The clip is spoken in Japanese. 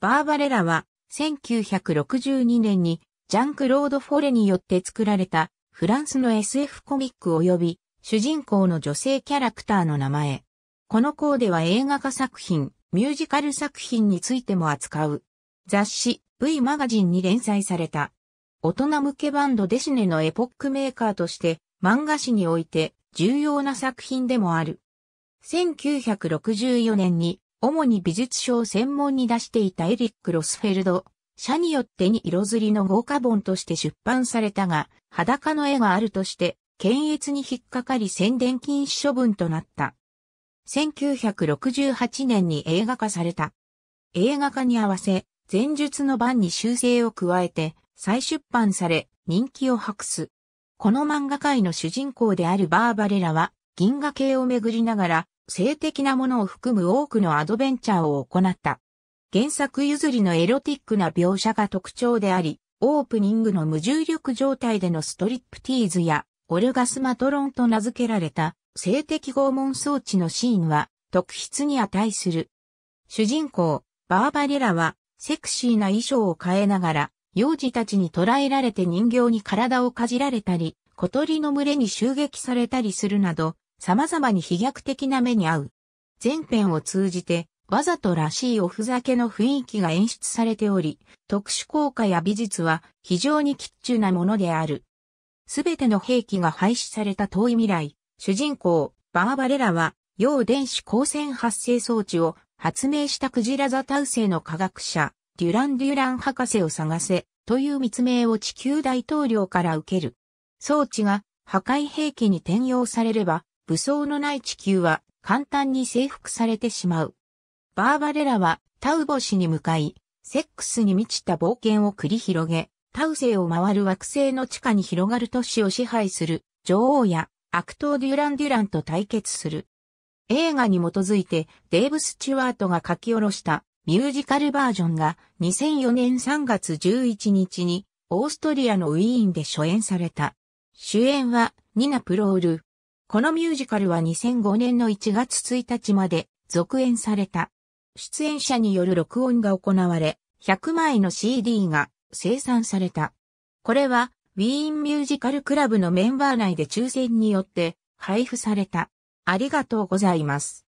バーバレラは1962年にジャンクロード・フォレによって作られたフランスの SF コミック及び主人公の女性キャラクターの名前。このコーデは映画化作品、ミュージカル作品についても扱う。雑誌 V マガジンに連載された。大人向けバンドデシネのエポックメーカーとして漫画誌において重要な作品でもある。1964年に主に美術書を専門に出していたエリック・ロスフェルド、社によってに色づりの豪華本として出版されたが、裸の絵があるとして、検閲に引っかかり宣伝禁止処分となった。1968年に映画化された。映画化に合わせ、前述の版に修正を加えて、再出版され、人気を博す。この漫画界の主人公であるバーバレラは、銀河系を巡りながら、性的なものを含む多くのアドベンチャーを行った。原作譲りのエロティックな描写が特徴であり、オープニングの無重力状態でのストリップティーズや、オルガスマトロンと名付けられた性的拷問装置のシーンは特筆に値する。主人公、バーバレラはセクシーな衣装を変えながら、幼児たちに捕らえられて人形に体をかじられたり、小鳥の群れに襲撃されたりするなど、様々に飛躍的な目に遭う。前編を通じて、わざとらしいおふざけの雰囲気が演出されており、特殊効果や美術は非常に喫中なものである。すべての兵器が廃止された遠い未来、主人公、バーバレラは、陽電子光線発生装置を発明したクジラ座タウセの科学者、デュラン・デュラン博士を探せ、という密命を地球大統領から受ける。装置が破壊兵器に転用されれば、武装のない地球は簡単に征服されてしまう。バーバレラはタウボシに向かい、セックスに満ちた冒険を繰り広げ、タウ星を回る惑星の地下に広がる都市を支配する女王や悪党デュラン・デュランと対決する。映画に基づいてデーブ・スチュワートが書き下ろしたミュージカルバージョンが2004年3月11日にオーストリアのウィーンで初演された。主演はニナ・プロール、このミュージカルは2005年の1月1日まで続演された。出演者による録音が行われ、100枚の CD が生産された。これは、ウィーンミュージカルクラブのメンバー内で抽選によって配布された。ありがとうございます。